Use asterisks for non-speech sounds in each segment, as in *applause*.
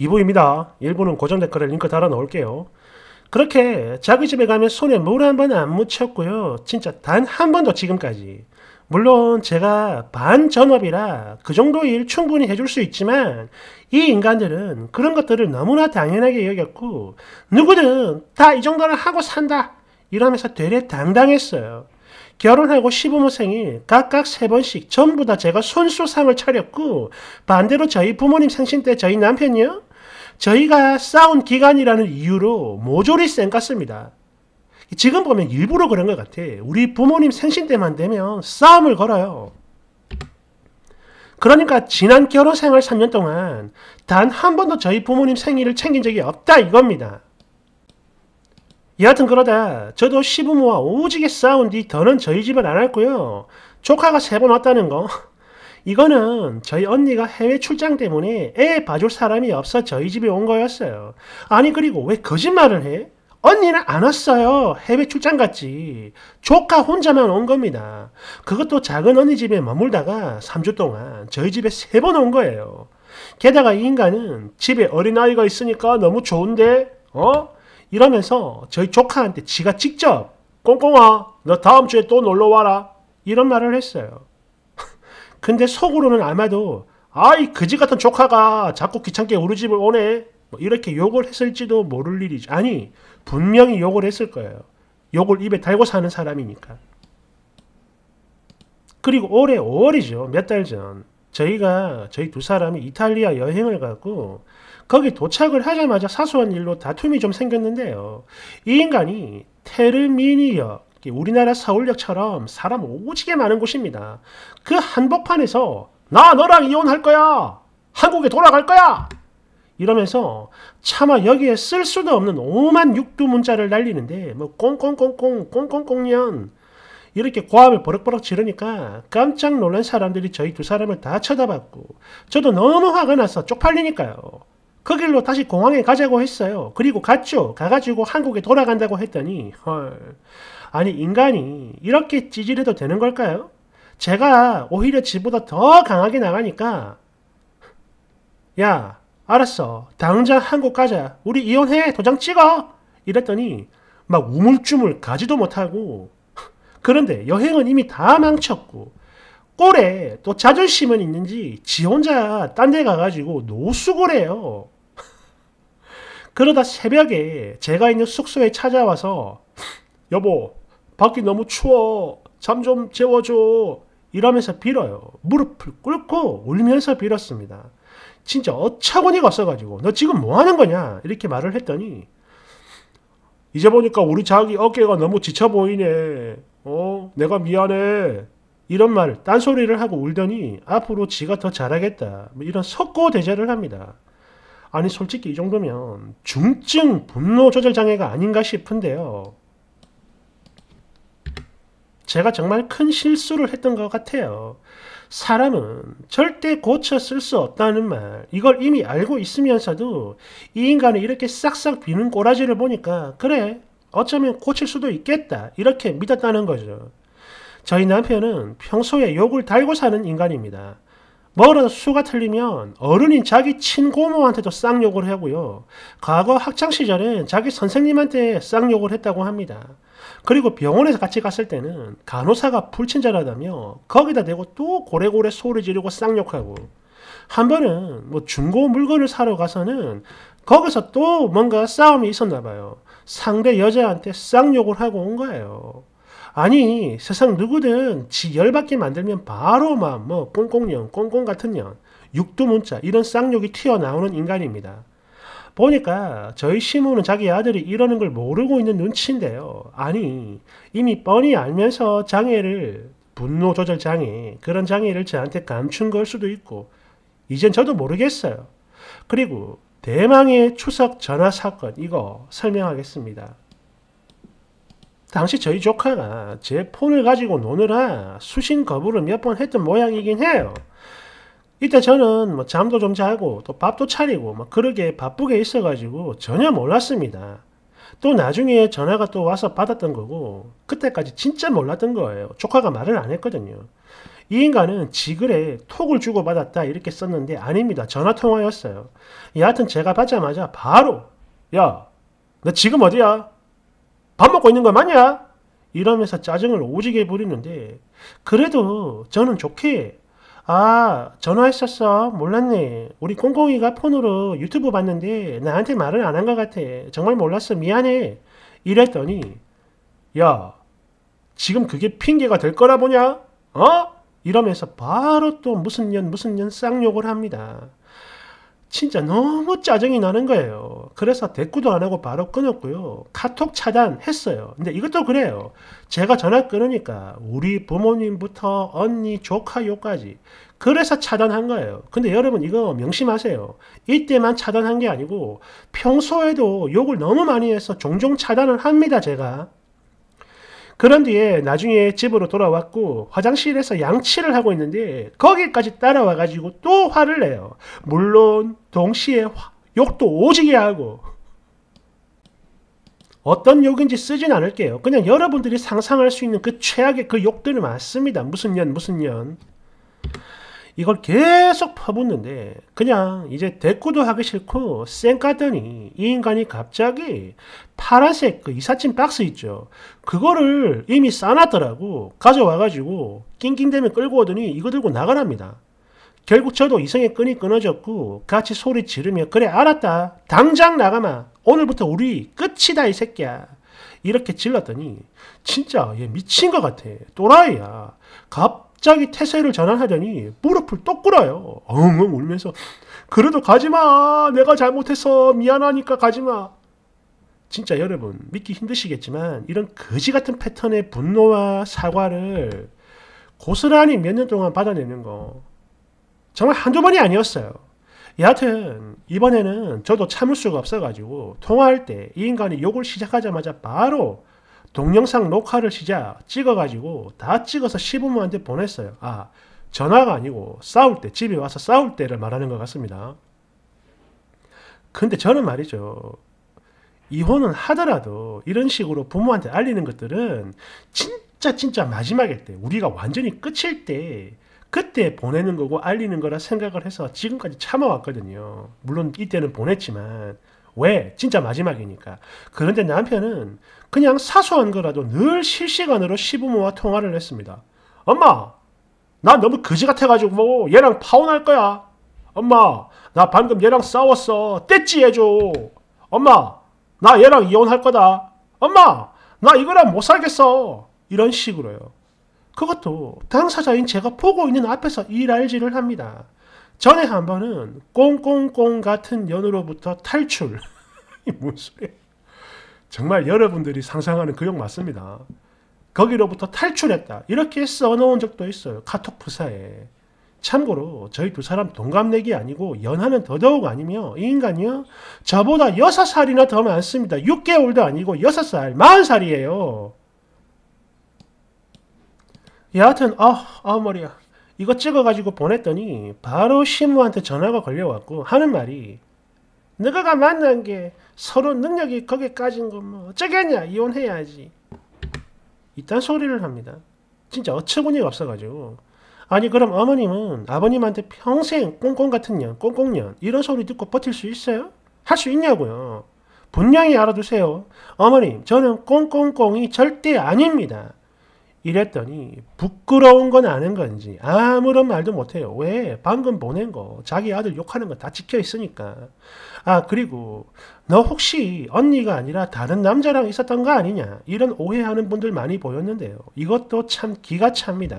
2부입니다. 일부는 고정 댓글에 링크 달아 놓을게요 그렇게 자기 집에 가면 손에 물 한 번 안 묻혔고요. 진짜 단 한 번도 지금까지. 물론 제가 반전업이라 그 정도 일 충분히 해줄 수 있지만 이 인간들은 그런 것들을 너무나 당연하게 여겼고 누구든 다 이 정도는 하고 산다 이러면서 되레 당당했어요. 결혼하고 시부모 생일 각각 세 번씩 전부 다 제가 손수상을 차렸고 반대로 저희 부모님 생신 때 저희 남편이요 저희가 싸운 기간이라는 이유로 모조리 쌩 같습니다. 지금 보면 일부러 그런 것 같아. 우리 부모님 생신 때만 되면 싸움을 걸어요. 그러니까 지난 결혼 생활 3년 동안 단 한 번도 저희 부모님 생일을 챙긴 적이 없다 이겁니다. 여하튼 그러다 저도 시부모와 오지게 싸운 뒤 더는 저희 집을 안 왔고요. 조카가 세 번 왔다는 거 이거는 저희 언니가 해외 출장 때문에 애 봐줄 사람이 없어 저희 집에 온 거였어요. 아니 그리고 왜 거짓말을 해? 언니는 안 왔어요. 해외 출장 갔지. 조카 혼자만 온 겁니다. 그것도 작은 언니 집에 머물다가 3주 동안 저희 집에 세 번 온 거예요. 게다가 이 인간은 집에 어린아이가 있으니까 너무 좋은데? 어? 이러면서 저희 조카한테 지가 직접 꽁꽁아 너 다음 주에 또 놀러 와라 이런 말을 했어요. 근데 속으로는 아마도 아이 그지 같은 조카가 자꾸 귀찮게 우리 집을 오네 뭐 이렇게 욕을 했을지도 모를 일이지 아니 분명히 욕을 했을 거예요. 욕을 입에 달고 사는 사람이니까. 그리고 올해 5월이죠. 몇 달 전. 저희가 저희 두 사람이 이탈리아 여행을 가고 거기 도착을 하자마자 사소한 일로 다툼이 좀 생겼는데요. 이 인간이 테르미니역 우리나라 서울역처럼 사람 오지게 많은 곳입니다. 그 한복판에서 나 너랑 이혼할 거야. 한국에 돌아갈 거야. 이러면서 차마 여기에 쓸 수도 없는 오만 육두 문자를 날리는데 뭐 꽁꽁꽁꽁 꽁꽁꽁년 이렇게 고함을 버럭버럭 지르니까 깜짝 놀란 사람들이 저희 두 사람을 다 쳐다봤고 저도 너무 화가 나서 쪽팔리니까요. 그 길로 다시 공항에 가자고 했어요. 그리고 갔죠. 가가지고 한국에 돌아간다고 했더니 헐 아니 인간이 이렇게 찌질해도 되는 걸까요? 제가 오히려 지보다 더 강하게 나가니까 야 알았어 당장 한국 가자 우리 이혼해 도장 찍어 이랬더니 막 우물쭈물 가지도 못하고 그런데 여행은 이미 다 망쳤고 꼴에 또 자존심은 있는지 지 혼자 딴 데 가가지고 노숙을해요 *laughs* 그러다 새벽에 제가 있는 숙소에 찾아와서 여보 밖이 너무 추워. 잠 좀 재워줘. 이러면서 빌어요. 무릎을 꿇고 울면서 빌었습니다. 진짜 어처구니가 없어가지고 너 지금 뭐 하는 거냐 이렇게 말을 했더니 이제 보니까 우리 자기 어깨가 너무 지쳐 보이네. 어, 내가 미안해. 이런 말, 딴소리를 하고 울더니 앞으로 지가 더 잘하겠다. 뭐 이런 석고 대제를 합니다. 아니 솔직히 이 정도면 중증 분노 조절 장애가 아닌가 싶은데요. 제가 정말 큰 실수를 했던 것 같아요. 사람은 절대 고쳐 쓸 수 없다는 말, 이걸 이미 알고 있으면서도 이 인간을 이렇게 싹싹 비는 꼬라지를 보니까, 그래, 어쩌면 고칠 수도 있겠다. 이렇게 믿었다는 거죠. 저희 남편은 평소에 욕을 달고 사는 인간입니다. 뭐라도 수가 틀리면 어른인 자기 친고모한테도 쌍욕을 하고요. 과거 학창시절엔 자기 선생님한테 쌍욕을 했다고 합니다. 그리고 병원에서 같이 갔을 때는 간호사가 불친절하다며 거기다 대고 또 고래고래 소리 지르고 쌍욕하고 한 번은 뭐 중고 물건을 사러 가서는 거기서 또 뭔가 싸움이 있었나 봐요. 상대 여자한테 쌍욕을 하고 온 거예요. 아니 세상 누구든 지 열받게 만들면 바로 막 뭐 꽁꽁년, 꽁꽁 같은 년, 육두문자 이런 쌍욕이 튀어나오는 인간입니다. 보니까 저희 시무는 자기 아들이 이러는 걸 모르고 있는 눈치인데요. 아니, 이미 뻔히 알면서 장애를, 분노 조절 장애, 그런 장애를 저한테 감춘 걸 수도 있고, 이젠 저도 모르겠어요. 그리고 대망의 추석 전화 사건, 이거 설명하겠습니다. 당시 저희 조카가 제 폰을 가지고 노느라 수신 거부를 몇 번 했던 모양이긴 해요. 이때 저는 뭐 잠도 좀 자고 또 밥도 차리고 막 그러게 바쁘게 있어가지고 전혀 몰랐습니다. 또 나중에 전화가 또 와서 받았던 거고 그때까지 진짜 몰랐던 거예요. 조카가 말을 안 했거든요. 이 인간은 지글에 톡을 주고받았다 이렇게 썼는데 아닙니다. 전화통화였어요. 여하튼 제가 받자마자 바로 야 너 지금 어디야? 밥 먹고 있는 거 맞냐? 이러면서 짜증을 오지게 부리는데 그래도 저는 좋게 아 전화했었어 몰랐네 우리 꽁꽁이가 폰으로 유튜브 봤는데 나한테 말을 안 한 것 같아 정말 몰랐어 미안해 이랬더니 야 지금 그게 핑계가 될 거라 보냐 어? 이러면서 바로 또 무슨 년 무슨 년 쌍욕을 합니다 진짜 너무 짜증이 나는 거예요. 그래서 대꾸도 안 하고 바로 끊었고요. 카톡 차단했어요. 근데 이것도 그래요. 제가 전화 끊으니까 우리 부모님부터 언니, 조카 요까지 그래서 차단한 거예요. 근데 여러분 이거 명심하세요. 이때만 차단한 게 아니고 평소에도 욕을 너무 많이 해서 종종 차단을 합니다. 제가. 그런 뒤에 나중에 집으로 돌아왔고 화장실에서 양치를 하고 있는데 거기까지 따라와가지고 또 화를 내요. 물론 동시에 화, 욕도 오지게 하고 어떤 욕인지 쓰진 않을게요. 그냥 여러분들이 상상할 수 있는 그 최악의 그 욕들을 맞습니다. 무슨 년 무슨 년. 이걸 계속 퍼붓는데 그냥 이제 대꾸도 하기 싫고 쌩 까더니 이 인간이 갑자기 파란색 그 이삿짐 박스 있죠. 그거를 이미 싸놨더라고. 가져와가지고 낑낑대며 끌고 오더니 이거 들고 나가랍니다. 결국 저도 이성의 끈이 끊어졌고 같이 소리 지르며 그래 알았다. 당장 나가마. 오늘부터 우리 끝이다 이 새끼야. 이렇게 질렀더니 진짜 얘 미친 것 같아. 또라이야. 갑 갑자기 태세를 전환하더니 무릎을 또 꿇어요. 엉엉 울면서 그래도 가지마 내가 잘못해서 미안하니까 가지마 진짜 여러분 믿기 힘드시겠지만 이런 거지 같은 패턴의 분노와 사과를 고스란히 몇 년 동안 받아내는 거 정말 한두 번이 아니었어요. 여하튼 이번에는 저도 참을 수가 없어가지고 통화할 때 이 인간이 욕을 시작하자마자 바로 동영상 녹화를 시작 찍어가지고 다 찍어서 시부모한테 보냈어요. 아, 전화가 아니고 싸울 때, 집에 와서 싸울 때를 말하는 것 같습니다. 근데 저는 말이죠. 이혼은 하더라도 이런 식으로 부모한테 알리는 것들은 진짜 진짜 마지막일 때, 우리가 완전히 끝일 때 그때 보내는 거고 알리는 거라 생각을 해서 지금까지 참아왔거든요. 물론 이때는 보냈지만 왜? 진짜 마지막이니까. 그런데 남편은 그냥 사소한 거라도 늘 실시간으로 시부모와 통화를 했습니다. 엄마, 나 너무 거지 같아가지고 뭐 얘랑 파혼할 거야. 엄마, 나 방금 얘랑 싸웠어. 떼찌 해줘. 엄마, 나 얘랑 이혼할 거다. 엄마, 나 이거랑 못 살겠어. 이런 식으로요. 그것도 당사자인 제가 보고 있는 앞에서 일알지를 합니다. 전에 한 번은 꽁꽁꽁 같은 연으로부터 탈출. *laughs* 이 무슨 소리야. 정말 여러분들이 상상하는 그 역 맞습니다. 거기로부터 탈출했다. 이렇게 써놓은 적도 있어요. 카톡 프사에. 참고로 저희 두 사람 동갑내기 아니고 연하는 더더욱 아니며 이 인간이요 저보다 6살이나 더 많습니다. 6개월도 아니고 6살, 40살이에요. 여하튼 아, 아 머리야. 이거 찍어가지고 보냈더니 바로 신부한테 전화가 걸려왔고 하는 말이 너가 만난 게 서로 능력이 거기까지인 건뭐 어쩌겠냐 이혼해야지 이딴 소리를 합니다 진짜 어처구니가 없어가지고 아니 그럼 어머님은 아버님한테 평생 꽁꽁 같은 년 꽁꽁년 이런 소리 듣고 버틸 수 있어요? 할 수 있냐고요 분명히 알아두세요 어머님 저는 꽁꽁꽁이 절대 아닙니다 이랬더니 부끄러운 건 아는 건지 아무런 말도 못해요. 왜? 방금 보낸 거 자기 아들 욕하는 거다 찍혀 있으니까. 아 그리고 너 혹시 언니가 아니라 다른 남자랑 있었던 거 아니냐 이런 오해하는 분들 많이 보였는데요. 이것도 참 기가 찹니다.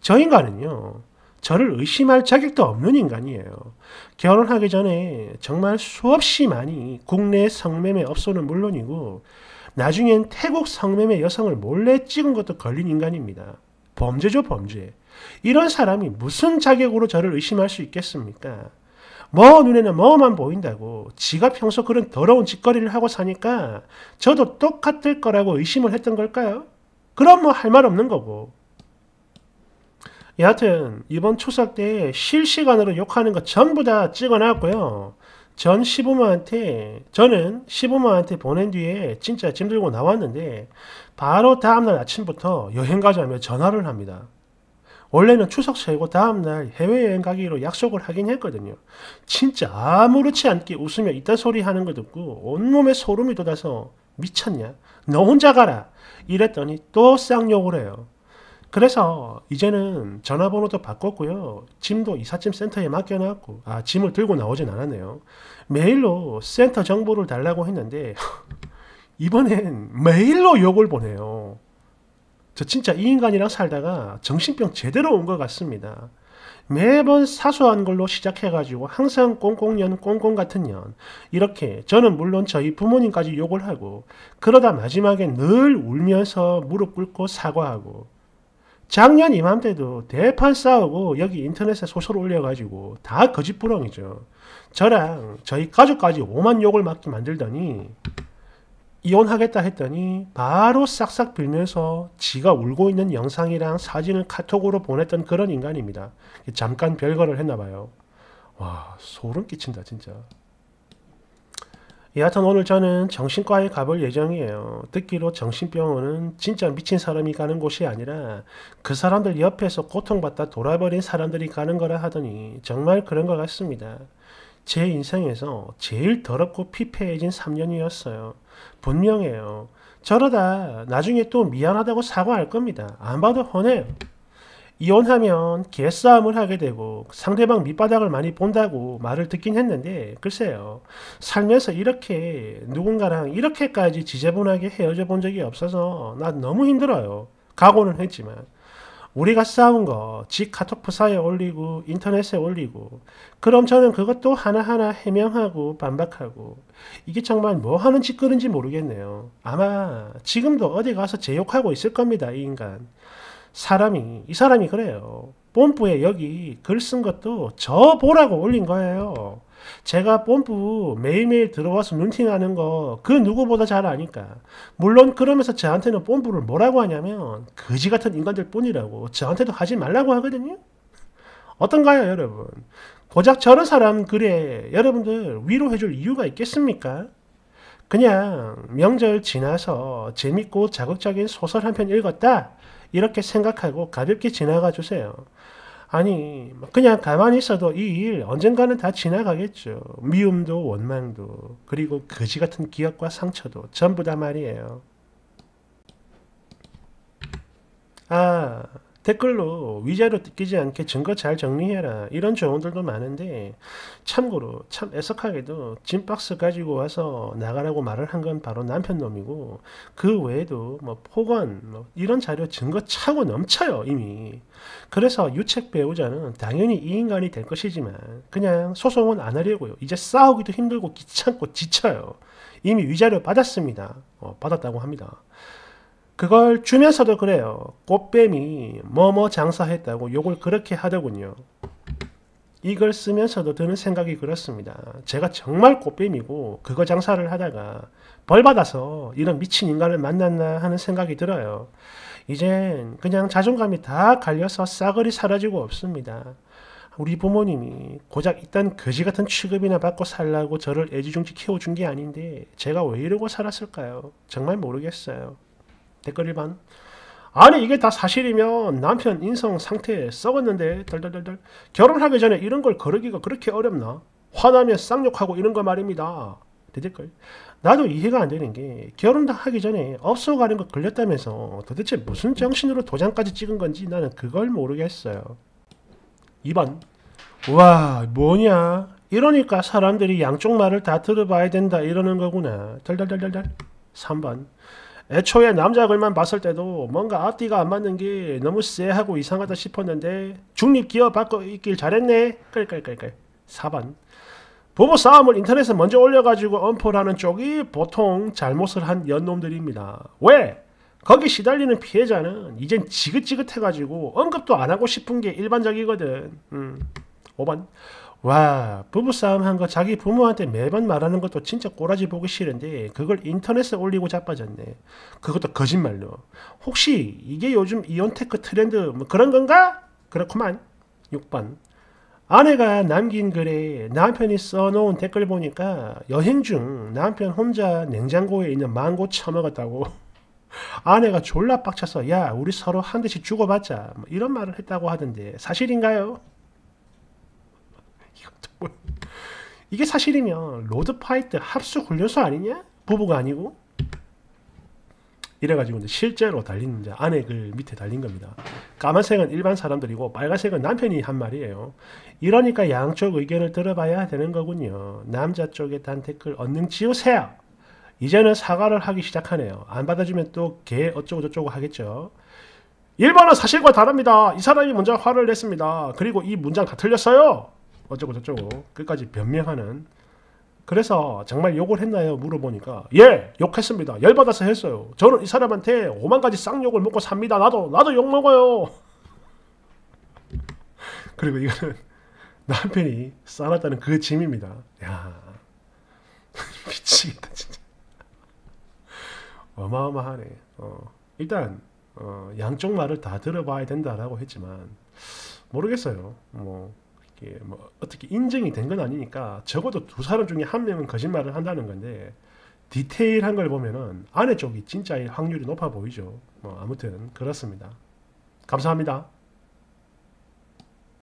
저 인간은요. 저를 의심할 자격도 없는 인간이에요. 결혼하기 전에 정말 수없이 많이 국내 성매매 업소는 물론이고 나중엔 태국 성매매 여성을 몰래 찍은 것도 걸린 인간입니다. 범죄죠, 범죄. 이런 사람이 무슨 자격으로 저를 의심할 수 있겠습니까? 뭐 눈에는 뭐만 보인다고 지가 평소 그런 더러운 짓거리를 하고 사니까 저도 똑같을 거라고 의심을 했던 걸까요? 그럼 뭐 할 말 없는 거고. 여하튼 이번 추석 때 실시간으로 욕하는 거 전부 다 찍어놨고요. 전 시부모한테 저는 시부모한테 보낸 뒤에 진짜 짐 들고 나왔는데 바로 다음날 아침부터 여행 가자며 전화를 합니다. 원래는 추석 새고 다음날 해외여행 가기로 약속을 하긴 했거든요. 진짜 아무렇지 않게 웃으며 이딴 소리 하는 거 듣고 온몸에 소름이 돋아서 미쳤냐? 너 혼자 가라! 이랬더니 또 쌍욕을 해요. 그래서 이제는 전화번호도 바꿨고요. 짐도 이삿짐 센터에 맡겨놨고 아 짐을 들고 나오진 않았네요. 메일로 센터 정보를 달라고 했는데 *laughs* 이번엔 메일로 욕을 보내요. 저 진짜 이 인간이랑 살다가 정신병 제대로 온 것 같습니다. 매번 사소한 걸로 시작해가지고 항상 꽁꽁년 꽁꽁 같은 년 이렇게 저는 물론 저희 부모님까지 욕을 하고 그러다 마지막에 늘 울면서 무릎 꿇고 사과하고 작년 이맘때도 대판 싸우고 여기 인터넷에 소설 올려가지고 다 거짓부렁이죠. 저랑 저희 가족까지 오만 욕을 맞게 만들더니 이혼하겠다 했더니 바로 싹싹 빌면서 지가 울고 있는 영상이랑 사진을 카톡으로 보냈던 그런 인간입니다. 잠깐 별거를 했나 봐요. 와 소름 끼친다 진짜. 여하튼 오늘 저는 정신과에 가볼 예정이에요. 듣기로 정신병원은 진짜 미친 사람이 가는 곳이 아니라 그 사람들 옆에서 고통받다 돌아버린 사람들이 가는 거라 하더니 정말 그런 것 같습니다. 제 인생에서 제일 더럽고 피폐해진 3년이었어요. 분명해요. 저러다 나중에 또 미안하다고 사과할 겁니다. 안 봐도 혼해요. 이혼하면 개싸움을 하게 되고 상대방 밑바닥을 많이 본다고 말을 듣긴 했는데 글쎄요. 살면서 이렇게 누군가랑 이렇게까지 지저분하게 헤어져 본 적이 없어서 나 너무 힘들어요. 각오는 했지만. 우리가 싸운 거, 지 카톡 프사에 올리고, 인터넷에 올리고, 그럼 저는 그것도 하나하나 해명하고, 반박하고, 이게 정말 뭐 하는 짓거리지 모르겠네요. 아마 지금도 어디 가서 제 욕하고 있을 겁니다, 이 인간. 사람이 이 사람이 그래요. 뽐뿌에 여기 글 쓴 것도 저 보라고 올린 거예요. 제가 뽐뿌 매일매일 들어와서 눈팅하는 거 그 누구보다 잘 아니까. 물론 그러면서 저한테는 뽐뿌를 뭐라고 하냐면 거지 같은 인간들 뿐이라고 저한테도 하지 말라고 하거든요. 어떤가요, 여러분? 고작 저런 사람 글에 여러분들 위로해줄 이유가 있겠습니까? 그냥 명절 지나서 재밌고 자극적인 소설 한 편 읽었다. 이렇게 생각하고 가볍게 지나가 주세요. 아니 그냥 가만히 있어도 이 일 언젠가는 다 지나가겠죠. 미움도 원망도 그리고 거지 같은 기억과 상처도 전부 다 말이에요. 아 댓글로 위자료 뜯기지 않게 증거 잘 정리해라 이런 조언들도 많은데 참고로 참 애석하게도 짐박스 가지고 와서 나가라고 말을 한 건 바로 남편놈이고 그 외에도 뭐 폭언 뭐 이런 자료 증거 차고 넘쳐요 이미 그래서 유책 배우자는 당연히 이 인간이 될 것이지만 그냥 소송은 안 하려고요 이제 싸우기도 힘들고 귀찮고 지쳐요 이미 위자료 받았습니다 어, 받았다고 합니다 그걸 주면서도 그래요. 꽃뱀이 뭐뭐 장사했다고 욕을 그렇게 하더군요. 이걸 쓰면서도 드는 생각이 그렇습니다. 제가 정말 꽃뱀이고 그거 장사를 하다가 벌 받아서 이런 미친 인간을 만났나 하는 생각이 들어요. 이젠 그냥 자존감이 다 갈려서 싸그리 사라지고 없습니다. 우리 부모님이 고작 있던 거지 같은 취급이나 받고 살라고 저를 애지중지 키워준 게 아닌데 제가 왜 이러고 살았을까요? 정말 모르겠어요. 댓글 1반 아니 이게 다 사실이면 남편 인성 상태 썩었는데 덜덜덜덜 결혼하기 전에 이런 걸 거르기가 그렇게 어렵나? 화나면 쌍욕하고 이런 거 말입니다. 대댓글 나도 이해가 안 되는 게 결혼하기 전에 업소 가는 거 걸렸다면서 도대체 무슨 정신으로 도장까지 찍은 건지 나는 그걸 모르겠어요. 2번 와 뭐냐 이러니까 사람들이 양쪽 말을 다 들어봐야 된다 이러는 거구나. 덜덜덜덜덜 3번 애초에 남작을만 봤을 때도 뭔가 앞뒤가 안 맞는 게 너무 쎄하고 이상하다 싶었는데 중립 기어 받고 있길 잘했네. 끌끌끌끌. 4번. 부부 싸움을 인터넷에 먼저 올려가지고 엄포하는 쪽이 보통 잘못을 한 연놈들입니다. 왜? 거기 시달리는 피해자는 이젠 지긋지긋해가지고 언급도 안 하고 싶은 게 일반적이거든. 음. 5번. 와 부부싸움 한 거 자기 부모한테 매번 말하는 것도 진짜 꼬라지 보기 싫은데 그걸 인터넷에 올리고 자빠졌네 그것도 거짓말로 혹시 이게 요즘 이온테크 트렌드 뭐 그런 건가? 그렇구만 6번 아내가 남긴 글에 남편이 써놓은 댓글 보니까 여행 중 남편 혼자 냉장고에 있는 망고 처먹었다고 *laughs* 아내가 졸라 빡쳐서 야 우리 서로 한 대씩 주고받자 뭐 이런 말을 했다고 하던데 사실인가요? *laughs* 이게 사실이면 로드 파이트 합수 훈련소 아니냐? 부부가 아니고 이래가지고 이제 실제로 달린 이제 안에 그 밑에 달린 겁니다. 까만색은 일반 사람들이고 빨간색은 남편이 한 말이에요. 이러니까 양쪽 의견을 들어봐야 되는 거군요. 남자 쪽에단 댓글 언능 지우세요. 이제는 사과를 하기 시작하네요. 안 받아주면 또 개 어쩌고 저쩌고 하겠죠. 1번은 사실과 다릅니다. 이 사람이 먼저 화를 냈습니다. 그리고 이 문장 다 틀렸어요. 어쩌고 저쩌고 끝까지 변명하는 그래서 정말 욕을 했나요? 물어보니까 예! 욕했습니다. 열받아서 했어요. 저는 이 사람한테 오만 가지 쌍욕을 먹고 삽니다. 나도 나도 욕 먹어요. *laughs* 그리고 이거는 *laughs* 남편이 싸놨다는 그 짐입니다. 야 *laughs* 미치겠다 진짜. 어마어마하네. 어, 일단 어, 양쪽 말을 다 들어봐야 된다라고 했지만 모르겠어요. 뭐뭐 어떻게 인증이 된 건 아니니까 적어도 두 사람 중에 한 명은 거짓말을 한다는 건데 디테일한 걸 보면은 아내 쪽이 진짜일 확률이 높아 보이죠. 뭐 아무튼 그렇습니다. 감사합니다.